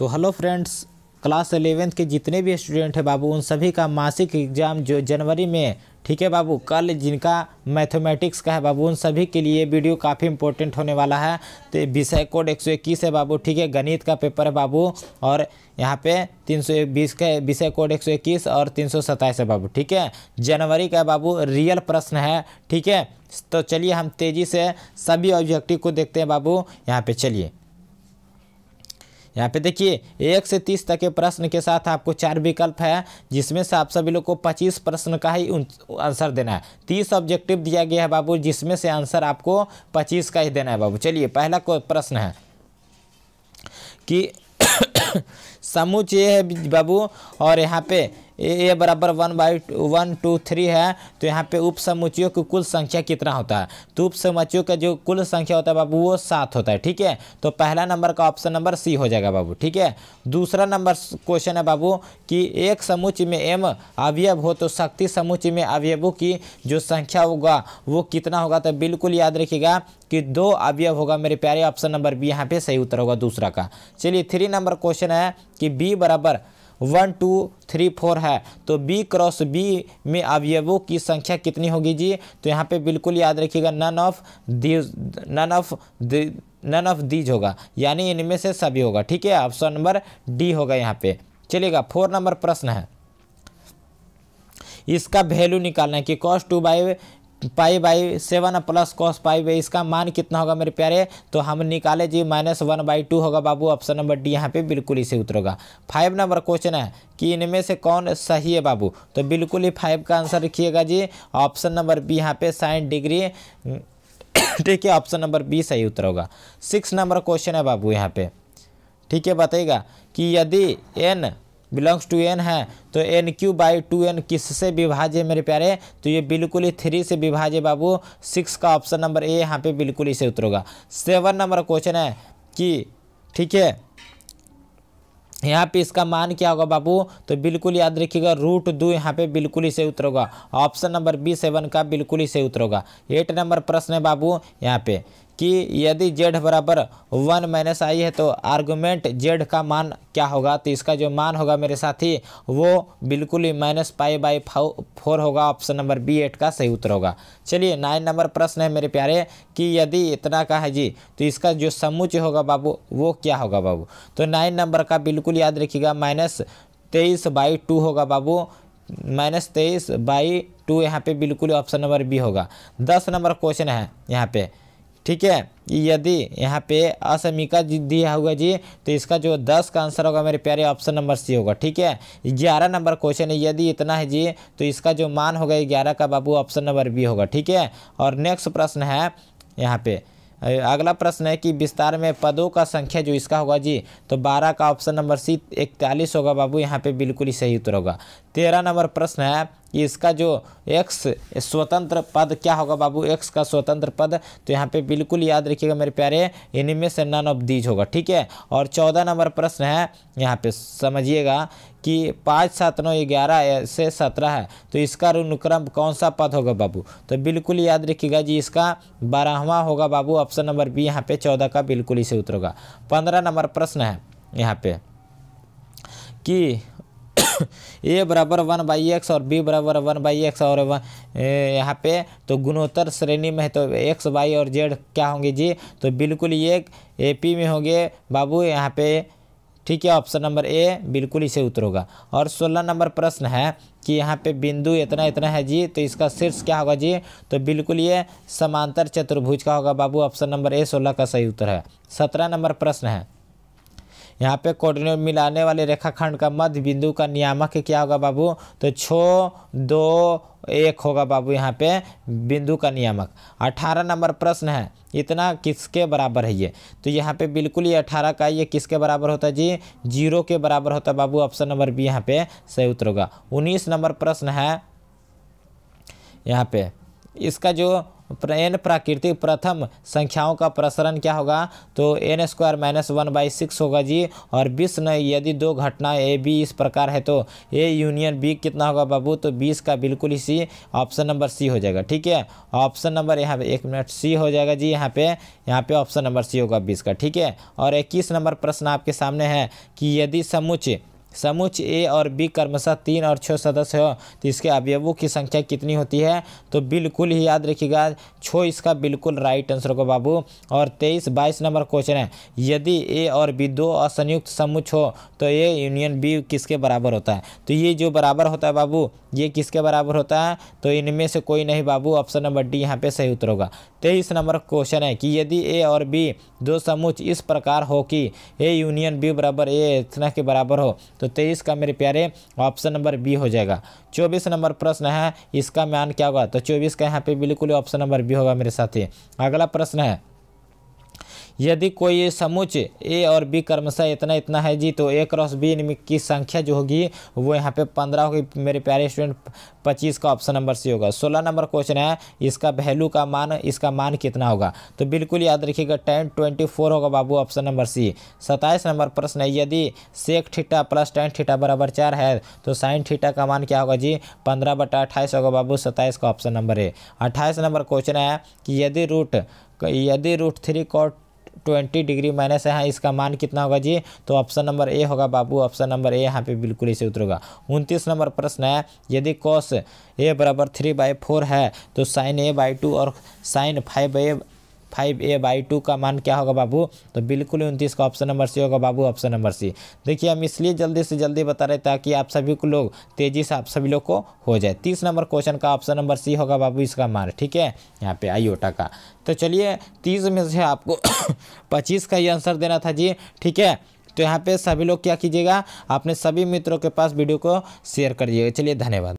तो hello friends class eleventh के जितने भी स्टूडेंट हैं बाबू उन सभी का मासिक एग्ज़ाम जो जनवरी में ठीक है बाबू कल जिनका मैथमेटिक्स का है बाबू उन सभी के लिए वीडियो काफ़ी इंपॉर्टेंट होने वाला है तो विषय कोड इक्कीस है बाबू ठीक है गणित का पेपर है बाबू और यहाँ पे 320 का विषय कोड इक्कीस और 327 है बाबू ठीक है जनवरी का बाबू रियल प्रश्न है ठीक है तो चलिए हम तेज़ी से सभी ऑब्जेक्टिव को देखते हैं बाबू यहाँ पर चलिए यहाँ पे देखिए एक से तीस तक के प्रश्न के साथ आपको चार विकल्प है जिसमें से आप सभी लोग को पच्चीस प्रश्न का ही आंसर देना है तीस ऑब्जेक्टिव दिया गया है बाबू जिसमें से आंसर आपको पच्चीस का ही देना है बाबू चलिए पहला प्रश्न है कि समूच ये है बाबू और यहाँ पे ए बराबर one by one two three है तो यहाँ पे उप समुचियों की कुल संख्या कितना होता है तो उप समुचियों का जो कुल संख्या होता है बाबू वो सात होता है ठीक है तो पहला नंबर का ऑप्शन नंबर सी हो जाएगा बाबू ठीक है दूसरा नंबर क्वेश्चन है बाबू कि एक समुच्च में एम अवयव हो तो शक्ति समुच्च में अवयवों की जो संख्या होगा वो कितना होगा तो बिल्कुल याद रखिएगा कि दो अवयव होगा मेरे प्यारे ऑप्शन नंबर बी यहाँ पे सही उत्तर होगा दूसरा का चलिए थ्री नंबर क्वेश्चन है कि बी बराबर वन टू थ्री फोर है तो बी क्रॉस बी में अवयवों की संख्या कितनी होगी जी तो यहाँ पे बिल्कुल याद रखिएगा none of these none of none of these होगा यानी इनमें से सभी होगा ठीक है ऑप्शन नंबर डी होगा यहाँ पे चलिएगा फोर नंबर प्रश्न है इसका वैल्यू निकालना है कि cos two by pi by seven plus cos pi by इसका मान कितना होगा मेरे प्यारे तो हम निकाले जी माइनस वन बाई टू होगा बाबू ऑप्शन नंबर डी यहाँ पे बिल्कुल ही सही उत्तर होगा फाइव नंबर क्वेश्चन है कि इनमें से कौन सही है बाबू तो बिल्कुल ही फाइव का आंसर रखिएगा जी ऑप्शन नंबर बी यहाँ पे साइन डिग्री ठीक है ऑप्शन नंबर बी सही उत्तर होगा सिक्स नंबर क्वेश्चन है बाबू यहाँ पे ठीक है बताइएगा कि यदि एन बिलोंग्स टू एन है तो N Q by two N किस से विभाज्य मेरे प्यारे तो ये बिल्कुल ही थ्री से विभाज्य बाबू सिक्स का ऑप्शन नंबर ए यहाँ पे बिल्कुल इसे उत्तर होगा सेवन नंबर क्वेश्चन है कि ठीक है यहाँ पे इसका मान क्या होगा बाबू तो बिल्कुल याद रखिएगा रूट दो यहाँ पे बिल्कुल इसे उत्तर होगा ऑप्शन नंबर बी सेवन का बिल्कुल इसे उत्तर होगा एट नंबर प्रश्न है बाबू यहाँ पे कि यदि जेड बराबर वन माइनस आई है तो आर्गूमेंट जेड का मान क्या होगा तो इसका जो मान होगा मेरे साथी वो बिल्कुल ही माइनस पाई बाई फोर होगा ऑप्शन नंबर बी एट का सही उत्तर होगा चलिए नाइन नंबर प्रश्न है मेरे प्यारे कि यदि इतना का है जी तो इसका जो समुच होगा बाबू वो क्या होगा बाबू तो नाइन नंबर का बिल्कुल याद रखिएगा माइनस तेईस बाई टू होगा बाबू माइनस तेईस बाई टू यहाँ पे बिल्कुल ऑप्शन नंबर बी होगा दस नंबर क्वेश्चन है यहाँ पे ठीक है यदि यहाँ पे असमिका दिया होगा जी तो इसका जो दस का आंसर होगा मेरे प्यारे ऑप्शन नंबर सी होगा ठीक है ग्यारह नंबर क्वेश्चन है यदि इतना है जी तो इसका जो मान होगा ग्यारह का बाबू ऑप्शन नंबर बी होगा ठीक है और नेक्स्ट प्रश्न है यहाँ पे अगला प्रश्न है कि विस्तार में पदों का संख्या जो इसका होगा जी तो बारह का ऑप्शन नंबर सी इकतालीस होगा बाबू यहाँ पे बिल्कुल ही सही उत्तर होगा तेरह नंबर प्रश्न है कि इसका जो एक्स स्वतंत्र पद क्या होगा बाबू एक्स का स्वतंत्र पद तो यहाँ पे बिल्कुल याद रखिएगा मेरे प्यारे इनमें से नन ऑफ दीज होगा ठीक है और चौदह नंबर प्रश्न है यहाँ पे समझिएगा कि पाँच सात नौ ग्यारह से सत्रह है तो इसका अनुक्रम कौन सा पद होगा बाबू तो बिल्कुल याद रखिएगा जी इसका बारहवा होगा बाबू ऑप्शन नंबर बी यहाँ पे चौदह का बिल्कुल इसे उत्तर होगा पंद्रह नंबर प्रश्न है यहाँ पे कि ए बराबर वन बाई एक्स और बी बराबर वन बाई एक्स और वन यहाँ पे तो गुणोत्तर श्रेणी में है तो एक्स वाई और जेड क्या होंगे जी तो बिल्कुल ये ए पी में होंगे बाबू यहाँ पे ठीक है ऑप्शन नंबर ए बिल्कुल इसे उत्तर होगा और सोलह नंबर प्रश्न है कि यहाँ पे बिंदु इतना इतना है जी तो इसका शीर्ष क्या होगा जी तो बिल्कुल ये समांतर चतुर्भुज का होगा बाबू ऑप्शन नंबर ए सोलह का सही उत्तर है सत्रह नंबर प्रश्न है यहाँ पे कोऑर्डिनेट मिलाने वाले रेखाखंड का मध्य बिंदु का नियामक क्या होगा बाबू तो छः दो एक होगा बाबू यहाँ पे बिंदु का नियामक अठारह नंबर प्रश्न है इतना किसके बराबर है ये तो यहाँ पे बिल्कुल ये अठारह का ये किसके बराबर होता है जी जीरो के बराबर होता है बाबू ऑप्शन नंबर बी यहाँ पे सही उत्तर होगा उन्नीस नंबर प्रश्न है यहाँ पे इसका जो एन प्राकृतिक प्रथम संख्याओं का प्रसरण क्या होगा तो N square minus one by six होगा जी और बीस न यदि दो घटना ए बी इस प्रकार है तो ए यूनियन बी कितना होगा बाबू तो बीस का बिल्कुल इसी ऑप्शन नंबर सी हो जाएगा ठीक है ऑप्शन नंबर यहाँ पे एक मिनट सी हो जाएगा जी यहाँ पे यहाँ पे ऑप्शन नंबर सी होगा बीस का ठीक है और इक्कीस नंबर प्रश्न आपके सामने है कि यदि समुच्चय समुच ए और बी कर्मशा तीन और छः सदस्य हो तो इसके अवयवों की संख्या कितनी होती है तो बिल्कुल ही याद रखिएगा छो इसका बिल्कुल राइट आंसर होगा बाबू और तेईस बाईस नंबर क्वेश्चन है यदि ए और बी दो असंयुक्त समुच हो तो ए यूनियन बी किसके बराबर होता है तो ये जो बराबर होता है बाबू ये किसके बराबर होता है तो इनमें से कोई नहीं बाबू ऑप्शन नंबर डी यहाँ पर सही उत्तर होगा तेईस नंबर क्वेश्चन है कि यदि ए और बी दो समुच इस प्रकार हो कि ए यूनियन बी बराबर ए इतना के बराबर हो तो तेईस का मेरे प्यारे ऑप्शन नंबर बी हो जाएगा चौबीस नंबर प्रश्न है इसका मान क्या होगा तो चौबीस का यहाँ पे बिल्कुल ऑप्शन नंबर बी होगा मेरे साथी अगला प्रश्न है यदि कोई समुच ए और बी कर्मशः इतना इतना है जी तो ए क्रॉस बी की संख्या जो होगी वो यहाँ पे पंद्रह होगी मेरे प्यारे स्टूडेंट पच्चीस का ऑप्शन नंबर सी होगा सोलह नंबर क्वेश्चन है इसका वैल्यू का मान इसका मान कितना होगा तो बिल्कुल याद रखिएगा टेन ट्वेंटी फोर होगा बाबू ऑप्शन नंबर सी सत्ताईस नंबर प्रश्न है यदि sec theta plus tan theta बराबर चार है तो साइन ठीटा का मान क्या होगा जी पंद्रह बटा अट्ठाईस होगा बाबू सत्ताईस का ऑप्शन नंबर है अट्ठाईस नंबर क्वेश्चन है कि यदि रूट यदि root three cot twenty degree minus है हाँ, इसका मान कितना होगा जी तो ऑप्शन नंबर ए होगा बाबू ऑप्शन नंबर ए यहाँ पे बिल्कुल इसे उतरेगा होगा उनतीस नंबर प्रश्न है यदि कॉस ए बराबर थ्री बाई फोर है तो साइन ए बाई टू और sine five A five A by two का मान क्या होगा बाबू तो बिल्कुल उनतीस का ऑप्शन नंबर सी होगा बाबू ऑप्शन नंबर सी देखिए हम इसलिए जल्दी से जल्दी बता रहे ताकि आप सभी को लोग तेज़ी से आप सभी लोग को हो जाए तीस नंबर क्वेश्चन का ऑप्शन नंबर सी होगा बाबू इसका मान ठीक है यहाँ पे आईओटा का तो चलिए तीस में से आपको पच्चीस का ही आंसर देना था जी ठीक है तो यहाँ पे सभी लोग क्या कीजिएगा अपने सभी मित्रों के पास वीडियो को शेयर कर दीजिएगा चलिए धन्यवाद